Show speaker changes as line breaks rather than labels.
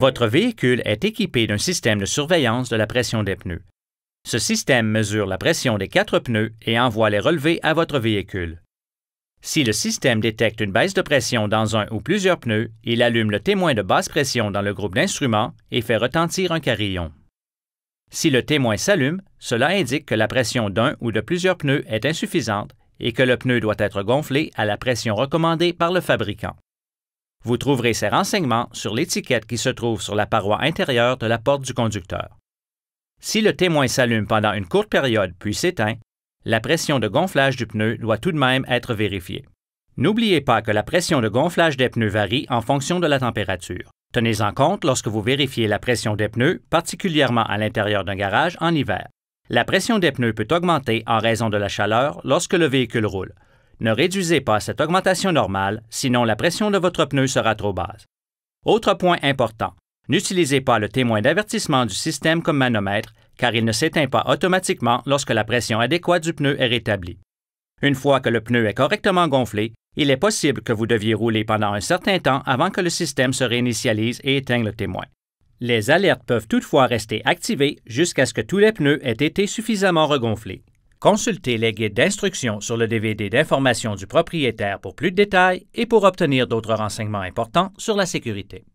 Votre véhicule est équipé d'un système de surveillance de la pression des pneus. Ce système mesure la pression des quatre pneus et envoie les relevés à votre véhicule. Si le système détecte une baisse de pression dans un ou plusieurs pneus, il allume le témoin de basse pression dans le groupe d'instruments et fait retentir un carillon. Si le témoin s'allume, cela indique que la pression d'un ou de plusieurs pneus est insuffisante et que le pneu doit être gonflé à la pression recommandée par le fabricant. Vous trouverez ces renseignements sur l'étiquette qui se trouve sur la paroi intérieure de la porte du conducteur. Si le témoin s'allume pendant une courte période puis s'éteint, la pression de gonflage du pneu doit tout de même être vérifiée. N'oubliez pas que la pression de gonflage des pneus varie en fonction de la température. Tenez-en compte lorsque vous vérifiez la pression des pneus, particulièrement à l'intérieur d'un garage en hiver. La pression des pneus peut augmenter en raison de la chaleur lorsque le véhicule roule. Ne réduisez pas cette augmentation normale, sinon la pression de votre pneu sera trop basse. Autre point important, n'utilisez pas le témoin d'avertissement du système comme manomètre, car il ne s'éteint pas automatiquement lorsque la pression adéquate du pneu est rétablie. Une fois que le pneu est correctement gonflé, il est possible que vous deviez rouler pendant un certain temps avant que le système se réinitialise et éteigne le témoin. Les alertes peuvent toutefois rester activées jusqu'à ce que tous les pneus aient été suffisamment regonflés. Consultez les guides d'instruction sur le DVD d'information du propriétaire pour plus de détails et pour obtenir d'autres renseignements importants sur la sécurité.